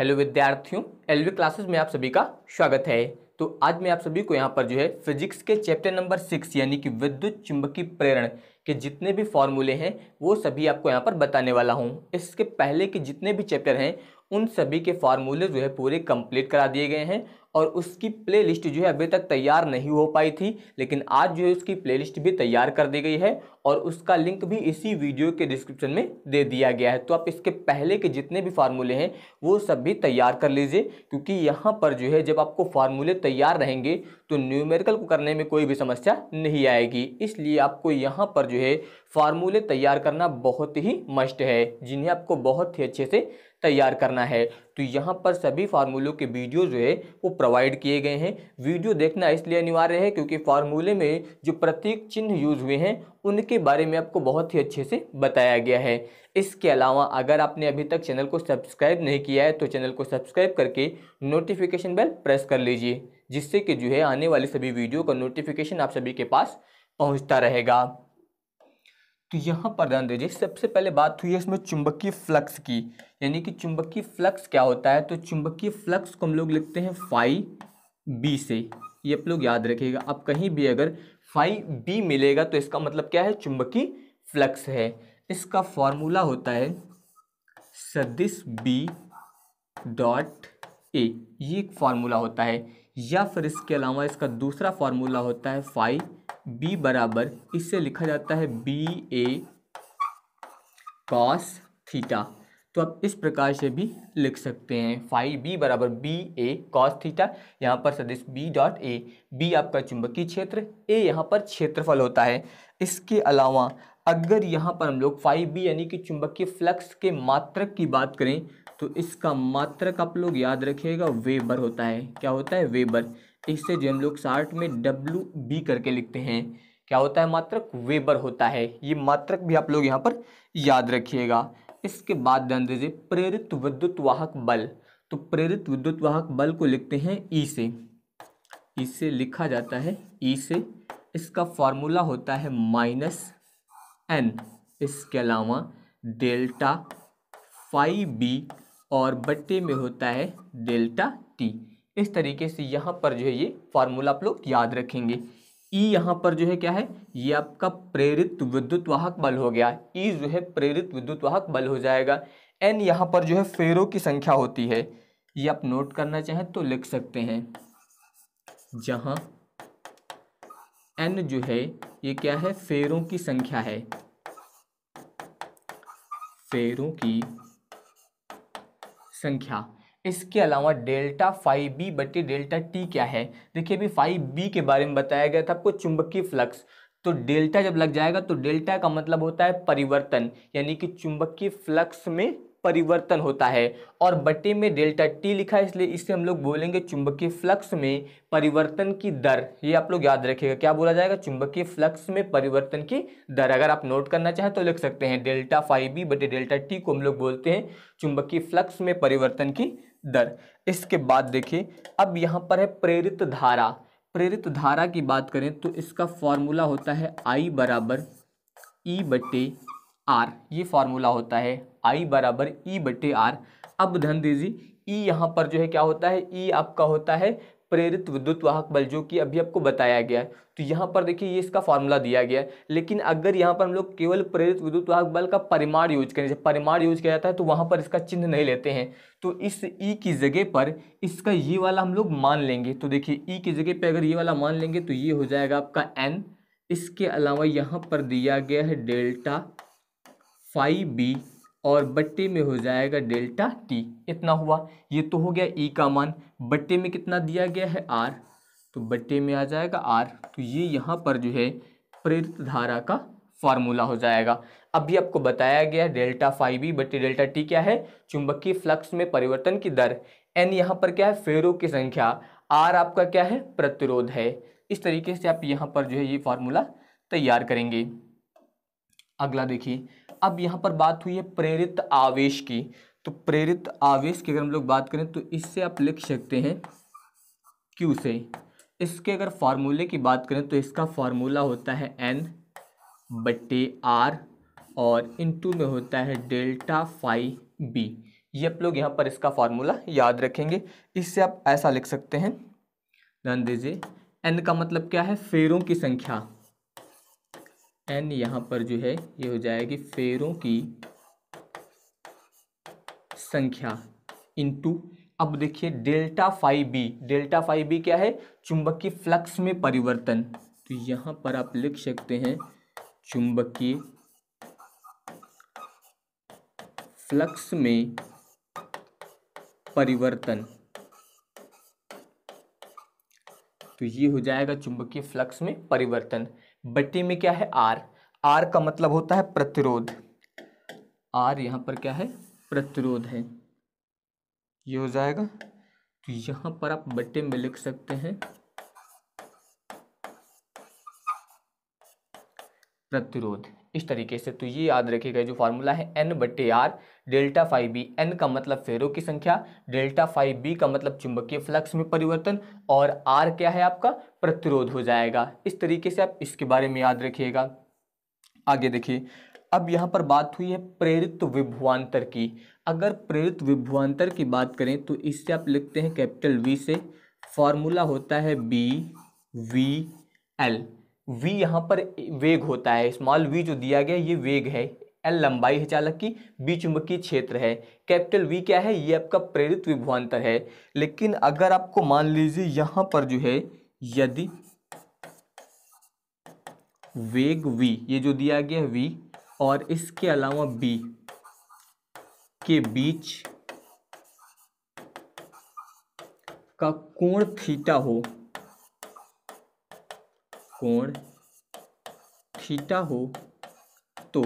hello विद्यार्थियों LV classes में आप सभी का स्वागत है तो आज मैं आप सभी को यहाँ पर जो है फिजिक्स के चैप्टर नंबर सिक्स यानी कि विद्युत चुंबकीय प्रेरण के जितने भी फॉर्मूले हैं वो सभी आपको यहाँ पर बताने वाला हूँ इसके पहले के जितने भी चैप्टर हैं उन सभी के फॉर्मूले जो है पूरे कंप्लीट करा दिए गए हैं और उसकी प्लेलिस्ट जो है अभी तक तैयार नहीं हो पाई थी लेकिन आज जो है उसकी प्लेलिस्ट भी तैयार कर दी गई है और उसका लिंक भी इसी वीडियो के डिस्क्रिप्शन में दे दिया गया है तो आप इसके पहले के जितने भी फार्मूले हैं वो सब भी तैयार कर लीजिए क्योंकि यहाँ पर जो है जब आपको फार्मूले तैयार रहेंगे तो न्यूमेरिकल को करने में कोई भी समस्या नहीं आएगी इसलिए आपको यहाँ पर जो है फार्मूले तैयार करना बहुत ही मस्ट है जिन्हें आपको बहुत ही अच्छे से तैयार करना है तो यहाँ पर सभी फार्मूलों के वीडियो जो है वो प्रोवाइड किए गए हैं वीडियो देखना इसलिए अनिवार्य है क्योंकि फार्मूले में जो प्रतीक चिन्ह यूज हुए हैं उनके बारे में आपको बहुत ही अच्छे से बताया गया है इसके अलावा अगर आपने अभी तक चैनल को सब्सक्राइब नहीं किया है तो चैनल को सब्सक्राइब करके नोटिफिकेशन बेल प्रेस कर लीजिए जिससे कि जो है आने वाली सभी वीडियो का नोटिफिकेशन आप सभी के पास पहुँचता रहेगा तो यहाँ पर ध्यान दीजिए सबसे पहले बात हुई है इसमें चुंबकीय फ्लक्स की यानी कि चुंबकीय फ्लक्स क्या होता है तो चुंबकीय फ्लक्स को हम लोग लिखते हैं फाइ बी से ये आप लोग याद रखिएगा अब कहीं भी अगर फाइ बी मिलेगा तो इसका मतलब क्या है चुंबकीय फ्लक्स है इसका फॉर्मूला होता है सदिश बी डॉट ए ये एक फार्मूला होता है या फिर इसके अलावा इसका दूसरा फार्मूला होता है फाइव b बराबर इससे लिखा जाता है बी ए कॉस थीटा तो आप इस प्रकार से भी लिख सकते हैं फाइव बी बराबर बी ए कॉस थीटा यहाँ पर सदिश बी डॉट ए बी आपका चुंबकीय क्षेत्र ए यहाँ पर क्षेत्रफल होता है इसके अलावा अगर यहाँ पर हम लोग फाइव बी यानी कि चुंबकीय फ्लक्स के मात्रक की बात करें तो इसका मात्रक आप लोग याद रखिएगा वेबर होता है क्या होता है वेबर इससे जो हम लोग शार्ट में डब्ल्यू बी करके लिखते हैं क्या होता है मात्रक वेबर होता है ये मात्रक भी आप लोग यहाँ पर याद रखिएगा इसके बाद ध्यान दीजिए प्रेरित विद्युत वाहक बल तो प्रेरित विद्युत वाहक बल को लिखते हैं ई e से इसे e लिखा जाता है ई e से इसका फॉर्मूला होता है माइनस एन इसके अलावा डेल्टा फाइव बी और बट्टे में होता है डेल्टा टी इस तरीके से यहाँ पर जो है ये फार्मूला आप लोग याद रखेंगे ई e यहाँ पर जो है क्या है ये आपका प्रेरित विद्युत वाहक बल हो गया ई e जो है प्रेरित विद्युत वाहक बल हो जाएगा एन यहाँ पर जो है फेरों की संख्या होती है ये आप नोट करना चाहें तो लिख सकते हैं जहाँ एन जो है ये क्या है फेरों की संख्या है फेरों की संख्या इसके अलावा डेल्टा फाइव बी बटे डेल्टा टी क्या है देखिए अभी फाइव बी के बारे में बताया गया था आपको चुंबकीय फ्लक्स तो डेल्टा जब लग जाएगा तो डेल्टा का मतलब होता है परिवर्तन यानी कि चुंबकीय फ्लक्स में परिवर्तन होता है और बटे में डेल्टा टी लिखा है इसलिए इसे हम लोग बोलेंगे चुंबकीय फ्लक्स में परिवर्तन की दर ये आप लोग याद रखिएगा क्या बोला जाएगा चुंबकीय फ्लक्स में परिवर्तन की दर अगर आप नोट करना चाहें तो लिख सकते हैं डेल्टा फाइव बी बटे डेल्टा टी को हम लोग बोलते हैं चुंबकीय फ्लक्स में परिवर्तन की दर इसके बाद देखिए अब यहाँ पर है प्रेरित धारा प्रेरित धारा की बात करें तो इसका फॉर्मूला होता है आई बराबर ई बटे आर ये फार्मूला होता है आई बराबर ई बटे आर अब ध्यान दीजिए ई यहाँ पर जो है क्या होता है ई आपका होता है प्रेरित विद्युत वाहक बल जो कि अभी आपको बताया गया है तो यहाँ पर देखिए ये इसका फॉर्मूला दिया गया है लेकिन अगर यहाँ पर हम लोग केवल प्रेरित विद्युत वाहक बल का परिमाण यूज करें जब परिमाण यूज किया जाता है तो वहाँ पर इसका चिन्ह नहीं लेते हैं तो इस ई e की जगह पर इसका ये वाला हम लोग मान लेंगे तो देखिए ई e की जगह पर अगर ये वाला मान लेंगे तो ये हो जाएगा आपका एन इसके अलावा यहाँ पर दिया गया है डेल्टा फाइव बी और बट्टे में हो जाएगा डेल्टा टी इतना हुआ ये तो हो गया ई e का मान बट्टे में कितना दिया गया है आर तो बट्टे में आ जाएगा आर तो ये यहाँ पर जो है प्रेरित धारा का फार्मूला हो जाएगा अभी आपको बताया गया डेल्टा फाइव ई बट्टे डेल्टा टी क्या है चुंबकीय फ्लक्स में परिवर्तन की दर एन यहाँ पर क्या है फेरों की संख्या आर आपका क्या है प्रतिरोध है इस तरीके से आप यहाँ पर जो है ये फार्मूला तैयार करेंगे अगला देखिए अब यहाँ पर बात हुई है प्रेरित आवेश की तो प्रेरित आवेश की अगर हम लोग बात करें तो इससे आप लिख सकते हैं क्यू से इसके अगर फार्मूले की बात करें तो इसका फार्मूला होता है एन बटे आर और इनटू में होता है डेल्टा फाइव बी ये आप लोग यहाँ पर इसका फार्मूला याद रखेंगे इससे आप ऐसा लिख सकते हैं ध्यान दीजिए एन का मतलब क्या है फेरों की संख्या एन यहाँ पर जो है ये हो जाएगी फेरों की संख्या इंटू अब देखिए delta five B delta five B क्या है चुंबकीय फ्लक्स में परिवर्तन तो यहाँ पर आप लिख सकते हैं चुंबकीय फ्लक्स में परिवर्तन तो ये हो जाएगा चुंबकीय फ्लक्स में परिवर्तन बट्टी में क्या है आर आर का मतलब होता है प्रतिरोध आर यहाँ पर क्या है प्रतिरोध है ये हो जाएगा तो यहाँ पर आप बट्टे में लिख सकते हैं प्रतिरोध इस तरीके से तो ये याद रखेगा जो फार्मूला है एन बटे R delta five B N का मतलब फेरों की संख्या डेल्टा फाइव बी का मतलब चुंबकीय फ्लक्स में परिवर्तन और आर क्या है आपका प्रतिरोध हो जाएगा इस तरीके से आप इसके बारे में याद रखिएगा आगे देखिए अब यहाँ पर बात हुई है प्रेरित विभुआंतर की अगर प्रेरित विभुआंतर की बात करें तो इससे आप लिखते हैं कैपिटल वी से फॉर्मूला होता है बी वी एल वी यहाँ पर वेग होता है स्मॉल वी जो दिया गया ये वेग है एल लंबाई है चालक की बी चुंबकीय क्षेत्र है कैपिटल वी क्या है ये आपका प्रेरित विभवान्तर है लेकिन अगर आपको मान लीजिए यहाँ पर जो है यदि वेग वी ये जो दिया गया वी और इसके अलावा बी के बीच का कोण थीटा हो कोण थीटा हो तो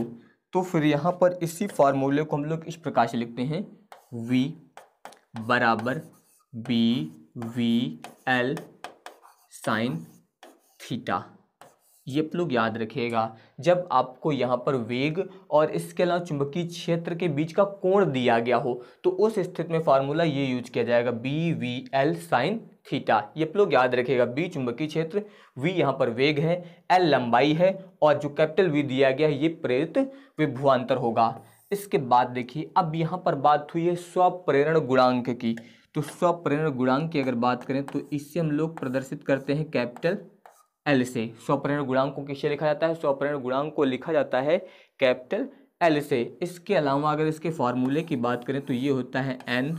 तो फिर यहाँ पर इसी फार्मूले को हम लोग इस प्रकार से लिखते हैं v बराबर B V L sine theta ये प्लुग याद रखिएगा जब आपको यहाँ पर वेग और इसके अलावा चुंबकीय क्षेत्र के बीच का कोण दिया गया हो तो उस स्थिति में फार्मूला ये यूज किया जाएगा B V L sine theta ये प्लुग याद रखिएगा बी चुंबकीय क्षेत्र वी यहाँ पर वेग है एल लंबाई है और जो कैपिटल वी दिया गया है ये प्रेरित विभुआंतर होगा इसके बाद देखिए अब यहाँ पर बात हुई है स्वप्रेरण गुणांक की तो स्वप्रेरण गुणांक की अगर बात करें तो इससे हम लोग प्रदर्शित करते हैं कैपिटल एल से स्वपर्ण गुणांक को किससे लिखा जाता है स्वपर्ण गुणांक को लिखा जाता है कैपिटल एल से इसके अलावा अगर इसके फार्मूले की बात करें तो ये होता है एन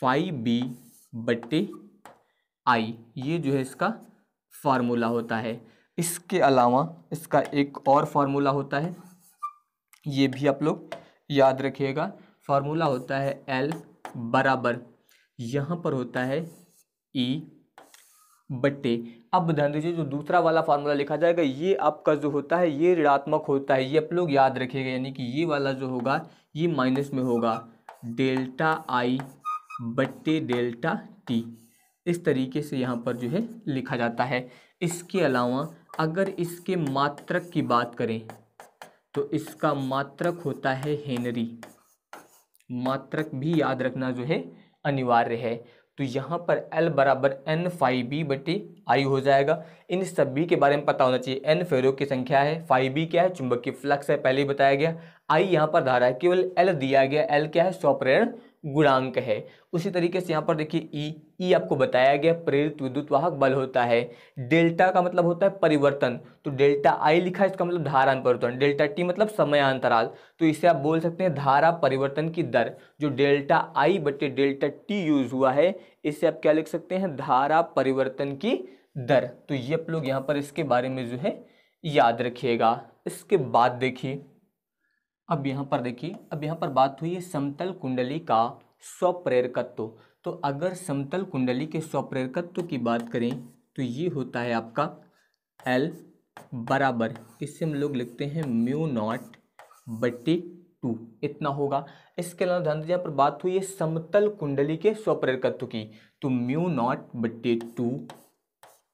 फाइव बी बट्टे आई ये जो है इसका फार्मूला होता है इसके अलावा इसका एक और फार्मूला होता है ये भी आप लोग याद रखिएगा फार्मूला होता है एल बराबर यहाँ पर होता है ई बट्टे अब ध्यान दीजिए जो दूसरा वाला फार्मूला लिखा जाएगा ये आपका जो होता है ये ऋणात्मक होता है ये आप लोग याद रखिएगा यानी कि ये वाला जो होगा ये माइनस में होगा डेल्टा आई बट्टे डेल्टा टी इस तरीके से यहाँ पर जो है लिखा जाता है इसके अलावा अगर इसके मात्रक की बात करें तो इसका मात्रक होता है हेनरी मात्रक भी याद रखना जो है अनिवार्य है तो यहाँ पर L बराबर एन फाइव बी बटी आई हो जाएगा इन सभी के बारे में पता होना चाहिए एन फेरो की संख्या है फाइव बी क्या है की फ्लक्स है पहले ही बताया गया आई यहाँ पर धारा है केवल एल दिया गया एल क्या है स्वप्रेरण गुणांक है उसी तरीके से यहाँ पर देखिए ई e, ई आपको बताया गया प्रेरित विद्युत वाहक बल होता है डेल्टा का मतलब होता है परिवर्तन तो डेल्टा आई लिखा है इसका मतलब धारा परिवर्तन डेल्टा टी मतलब समय अंतराल तो इसे आप बोल सकते हैं धारा परिवर्तन की दर जो डेल्टा आई बटे डेल्टा टी यूज हुआ है इसे आप क्या लिख सकते हैं धारा परिवर्तन की दर तो ये आप लोग यहाँ पर इसके बारे में जो है याद रखिएगा इसके बाद देखिए अब यहाँ पर देखिए अब यहाँ पर बात हुई है समतल कुंडली का स्वप्रेरकत्व तो अगर समतल कुंडली के स्वप्रेरकत्व की बात करें तो ये होता है आपका एल बराबर इससे हम लोग लिखते हैं म्यू नॉट बटे टू इतना होगा इसके अलावा ध्यान दीजिए पर बात हुई है समतल कुंडली के स्वप्रेरकत्व की तो म्यू नॉट बटे टू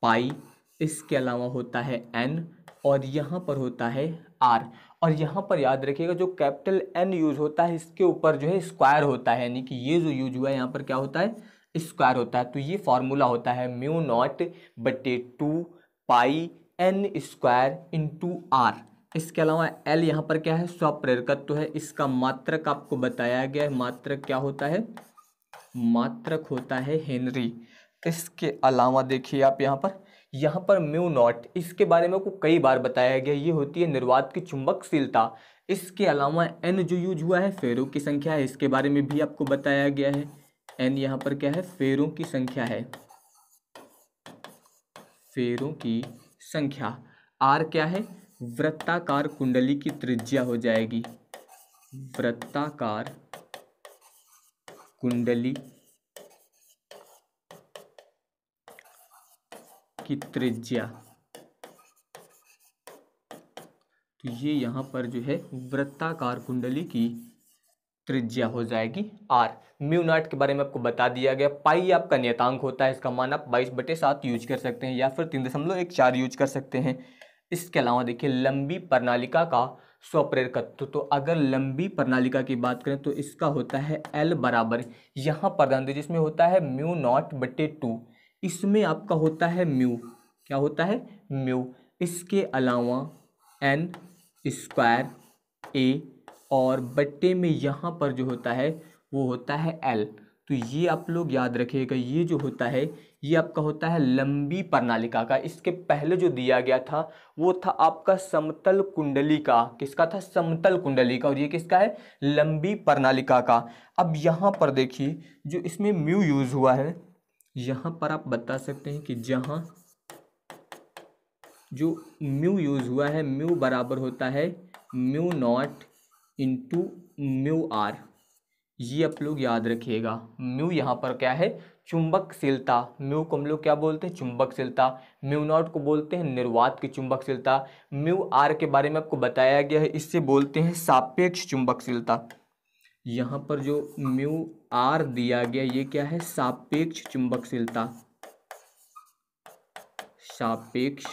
पाई इसके अलावा होता है एन और यहाँ पर होता है आर और यहाँ पर याद रखिएगा जो कैपिटल एन यूज होता है इसके ऊपर जो है स्क्वायर होता है यानी कि ये जो यूज हुआ है यहाँ पर क्या होता है स्क्वायर होता है तो ये फॉर्मूला होता है म्यू नॉट बटे two pi N square in two R इसके अलावा एल यहाँ पर क्या है स्वप्रेरकत्व तो है इसका मात्रक आपको बताया गया है मात्रक क्या होता है मात्रक होता है हेनरी इसके अलावा देखिए आप यहाँ पर यहाँ पर म्यू नॉट इसके बारे में आपको कई बार बताया गया ये होती है निर्वात की चुंबकशीलता इसके अलावा एन जो यूज हुआ है फेरों की संख्या है इसके बारे में भी आपको बताया गया है एन यहाँ पर क्या है फेरों की संख्या है फेरों की संख्या आर क्या है वृत्ताकार कुंडली की त्रिज्या हो जाएगी वृत्ताकार कुंडली की त्रिज्या तो ये यहां पर जो है वृत्ताकार कुंडली की त्रिज्या हो जाएगी आर म्यू नॉट के बारे में आपको बता दिया गया पाई आपका नियतांक होता है इसका मान आप बाईस बटे सात यूज कर सकते हैं या फिर तीन दशमलव एक चार यूज कर सकते हैं इसके अलावा देखिए लंबी प्रणालिका का स्वप्रेरकत्व तो अगर लंबी प्रणालिका की बात करें तो इसका होता है एल बराबर यहाँ पर ध्यान दीजिए इसमें होता है म्यू नॉट बटे टू इसमें आपका होता है म्यू क्या होता है म्यू इसके अलावा एन स्क्वायर ए और बट्टे में यहाँ पर जो होता है वो होता है एल तो ये आप लोग याद रखिएगा ये जो होता है ये आपका होता है लंबी प्रणालिका का इसके पहले जो दिया गया था वो था आपका समतल कुंडली का किसका था समतल कुंडली का और ये किसका है लंबी प्रणालिका का अब यहाँ पर देखिए जो इसमें म्यू यूज़ हुआ है यहाँ पर आप बता सकते हैं कि जहाँ जो म्यू यूज़ हुआ है म्यू बराबर होता है mu naught into mu R ये आप लोग याद रखिएगा म्यू यहाँ पर क्या है चुंबकशीलता म्यू को हम लोग क्या बोलते हैं चुंबकशीलता म्यू नॉट को बोलते हैं निर्वात की चुंबकशीलता म्यू आर के बारे में आपको बताया गया है इससे बोलते हैं सापेक्ष चुंबकशीलता यहाँ पर जो म्यू आर दिया गया ये क्या है सापेक्ष चुंबकशीलता सापेक्ष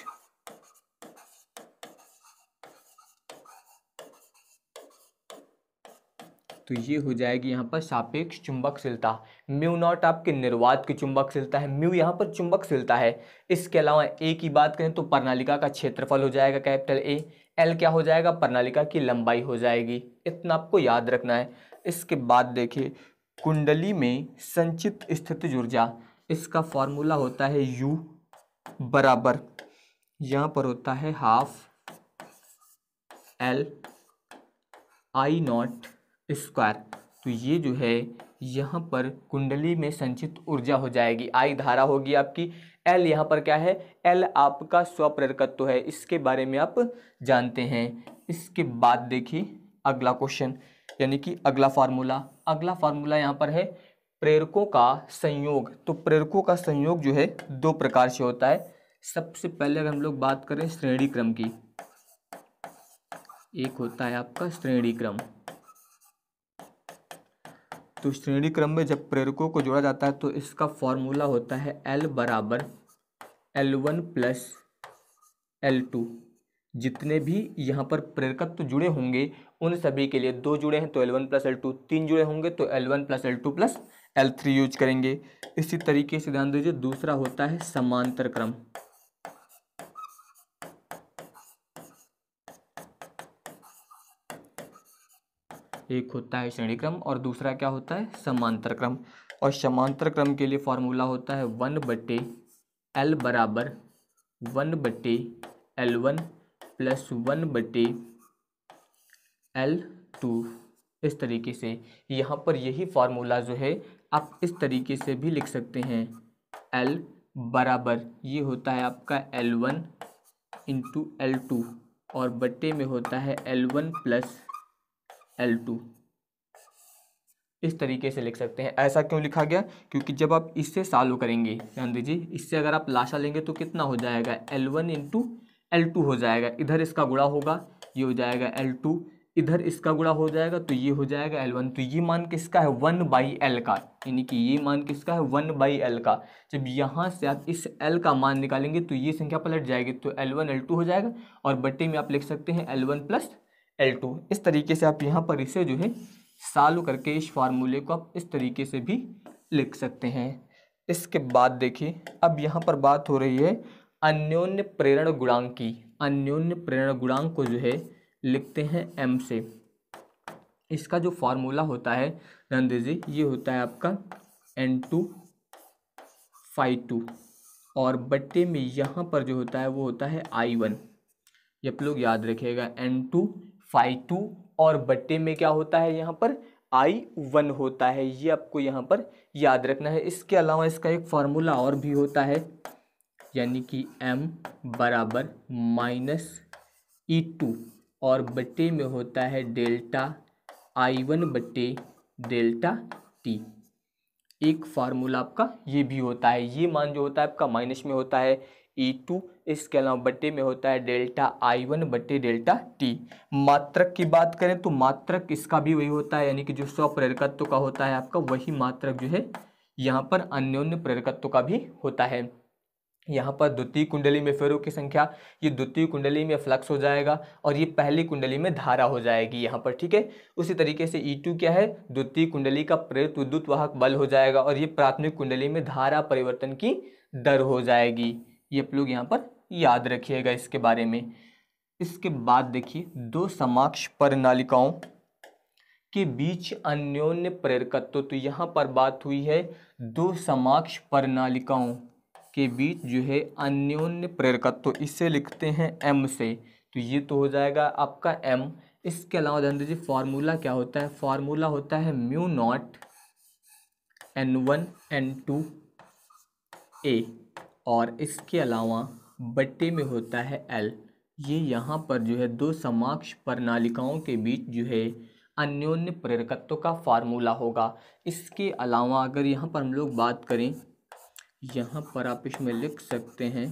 तो ये हो जाएगी यहाँ पर सापेक्ष चुंबकशीलता म्यू नॉट आपके निर्वात की चुंबकशीलता है म्यू यहाँ पर चुंबकशीलता है इसके अलावा ए की बात करें तो प्रणालिका का क्षेत्रफल हो जाएगा कैपिटल ए एल क्या हो जाएगा प्रणालिका की लंबाई हो जाएगी इतना आपको याद रखना है इसके बाद देखिए कुंडली में संचित स्थित ऊर्जा इसका फॉर्मूला होता है यू बराबर यहाँ पर होता है half L I naught square तो ये जो है यहाँ पर कुंडली में संचित ऊर्जा हो जाएगी आई धारा होगी आपकी एल यहाँ पर क्या है एल आपका स्वप्रेरकत्व है इसके बारे में आप जानते हैं इसके बाद देखिए अगला क्वेश्चन यानी कि अगला फार्मूला अगला फार्मूला यहाँ पर है प्रेरकों का संयोग तो प्रेरकों का संयोग जो है दो प्रकार से होता है सबसे पहले अगर हम लोग बात करें श्रेणी क्रम की एक होता है आपका श्रेणी क्रम तो श्रेणी क्रम में जब प्रेरकों को जोड़ा जाता है तो इसका फॉर्मूला होता है एल बराबर L one plus L two जितने भी यहाँ पर प्रेरकत्व जुड़े होंगे उन सभी के लिए दो जुड़े हैं तो L one plus L two तीन जुड़े होंगे तो L one plus L two plus L three use करेंगे इसी तरीके से ध्यान दीजिए दूसरा होता है समांतर क्रम एक होता है श्रेणी क्रम और दूसरा क्या होता है समांतर क्रम और समांतर क्रम के लिए फॉर्मूला होता है वन बटे एल बराबर वन बटे एल वन प्लस वन बटे एल टू इस तरीके से यहाँ पर यही फार्मूला जो है आप इस तरीके से भी लिख सकते हैं एल बराबर ये होता है आपका L one into L two और बटे में होता है L one plus L two इस तरीके से लिख सकते हैं ऐसा क्यों लिखा गया क्योंकि जब आप इससे सॉल्व करेंगे ध्यान दीजिए इससे अगर आप लाशा लेंगे तो कितना हो जाएगा L one into L two हो जाएगा इधर इसका गुड़ा होगा ये हो जाएगा एल टू इधर इसका गुड़ा हो जाएगा तो ये हो जाएगा एल वन तो ये मान किसका है वन बाई एल का यानी कि ये मान किसका है वन बाई एल का जब यहाँ से आप इस एल का मान निकालेंगे तो ये संख्या पलट जाएगी तो एल वन एल टू हो जाएगा और बट्टे में आप लिख सकते हैं L one plus L two इस तरीके से आप यहाँ पर इसे जो है साल्व करके इस फार्मूले को आप इस तरीके से भी लिख सकते हैं इसके बाद देखिए अब यहाँ पर बात हो रही है अन्योन्य प्रेरण गुणांक की अन्योन्य प्रेरण गुणांक को जो है लिखते हैं एम से इसका जो फॉर्मूला होता है नंदी जी ये होता है आपका एन टू फाई टू और बट्टे में यहाँ पर जो होता है वो होता है आई वन ये आप लोग याद रखिएगा एन टू फाई टू और बट्टे में क्या होता है यहाँ पर आई वन होता है ये आपको यहाँ पर याद रखना है इसके अलावा इसका एक फार्मूला और भी होता है यानी कि m बराबर माइनस ई टू और बटे में होता है डेल्टा आई वन बटे डेल्टा टी एक फार्मूला आपका ये भी होता है ये मान जो होता है आपका माइनस में होता है ई e टू इसके अलावा बटे में होता है डेल्टा आई वन बटे डेल्टा टी मात्रक की बात करें तो मात्रक इसका भी वही होता है यानी कि जो सौ प्रेरकत्व का होता है आपका वही मात्रक जो है यहाँ पर अन्योन्य प्रेरकत्व का भी होता है यहाँ पर द्वितीय कुंडली में फेरों की संख्या ये द्वितीय कुंडली में फ्लक्स हो जाएगा और ये पहली कुंडली में धारा हो जाएगी यहाँ पर ठीक है उसी तरीके से ई e टू क्या है द्वितीय कुंडली का प्रेरित विद्युत वाहक बल हो जाएगा और ये प्राथमिक कुंडली में धारा परिवर्तन की दर हो जाएगी ये आप लोग यहाँ पर याद रखिएगा इसके बारे में इसके बाद देखिए दो समाक्ष पर नालिकाओं के बीच अन्योन्य प्रेरकत्व तो यहाँ पर बात हुई है दो समाक्ष पर नालिकाओं के बीच जो है अन्योन्य प्रेरकत्व तो इसे लिखते हैं एम से तो ये तो हो जाएगा आपका एम इसके अलावा ध्यान दीजिए फार्मूला क्या होता है फार्मूला होता है mu naught N one N two A और इसके अलावा बट्टे में होता है एल ये यहाँ पर जो है दो समाक्ष प्रणालिकाओं के बीच जो है अन्योन्य प्रेरकत्व का फार्मूला होगा इसके अलावा अगर यहाँ पर हम लोग बात करें यहाँ पर आप इसमें लिख सकते हैं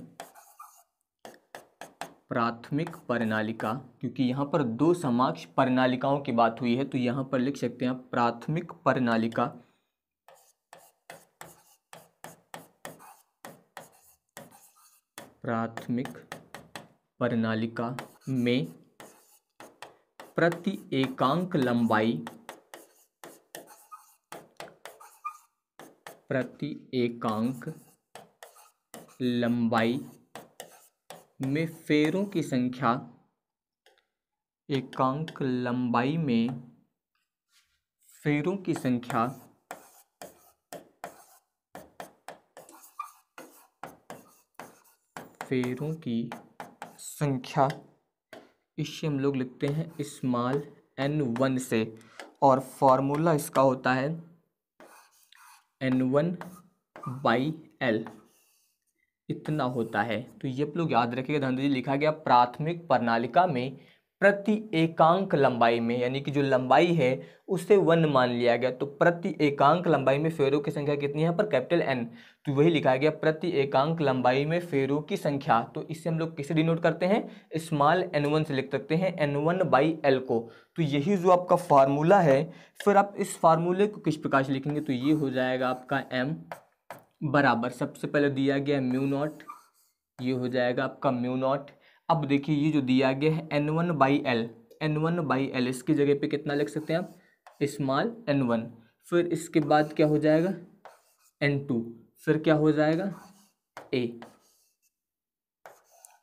प्राथमिक प्रणालिका क्योंकि यहाँ पर दो समाक्ष प्रणालिकाओं की बात हुई है तो यहाँ पर लिख सकते हैं प्राथमिक प्रणालिका प्राथमिक प्रणालिका में प्रति एकांक लंबाई प्रति एकांक लंबाई में फेरों की संख्या एकांक लंबाई में फेरों की संख्या फेरों की संख्या इससे हम लोग लिखते हैं इस्माल एन वन से और फॉर्मूला इसका होता है एन वन बाई एल इतना होता है तो ये आप लोग याद रखिएगा धन जी लिखा गया प्राथमिक प्रणालिका में प्रति एकांक लंबाई में यानी कि जो लंबाई है उससे वन मान लिया गया तो प्रति एकांक लंबाई में फेरों की संख्या कितनी है पर कैपिटल एन तो वही लिखा गया प्रति एकांक लंबाई में फेरों की संख्या तो इससे हम लोग किसे डिनोट करते हैं स्मॉल एन वन से लिख सकते हैं एन वन बाई एल को तो यही जो आपका फार्मूला है फिर आप इस फार्मूले को किस प्रकार से लिखेंगे तो ये हो जाएगा आपका एम बराबर सबसे पहले दिया गया म्यू नॉट ये हो जाएगा आपका म्यू नॉट अब देखिए ये जो दिया गया है N one by L N one by L इसकी जगह पे कितना लिख सकते हैं आप स्मॉल एन वन फिर इसके बाद क्या हो जाएगा एन टू फिर क्या हो जाएगा ए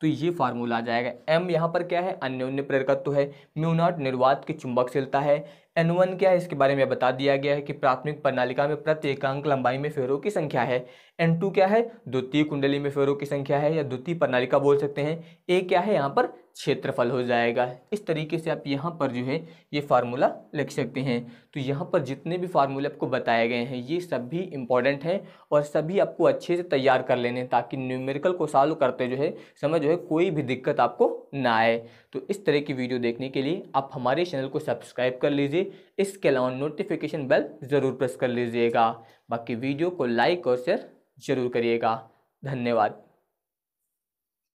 तो ये फार्मूला आ जाएगा एम यहाँ पर क्या है अन्य प्रेरकत्व है म्यूनॉट निर्वात के चुंबक चलता है एन वन क्या है इसके बारे में बता दिया गया है कि प्राथमिक प्रणालिका में प्रति एकांक लंबाई में फेरों की संख्या है एन टू क्या है द्वितीय कुंडली में फेरों की संख्या है या द्वितीय प्रणालिका बोल सकते हैं ए क्या है यहाँ पर क्षेत्रफल हो जाएगा इस तरीके से आप यहाँ पर जो है ये फार्मूला लिख सकते हैं तो यहाँ पर जितने भी फार्मूले आपको बताए गए हैं ये सभी इंपॉर्टेंट हैं और सभी आपको अच्छे से तैयार कर लेने ताकि न्यूमेरिकल को सॉल्व करते जो है समय जो है कोई भी दिक्कत आपको ना आए तो इस तरह की वीडियो देखने के लिए आप हमारे चैनल को सब्सक्राइब कर लीजिए लिए इसके अलावा नोटिफिकेशन बेल ज़रूर प्रेस कर लीजिएगा बाकी वीडियो को लाइक और शेयर ज़रूर करिएगा धन्यवाद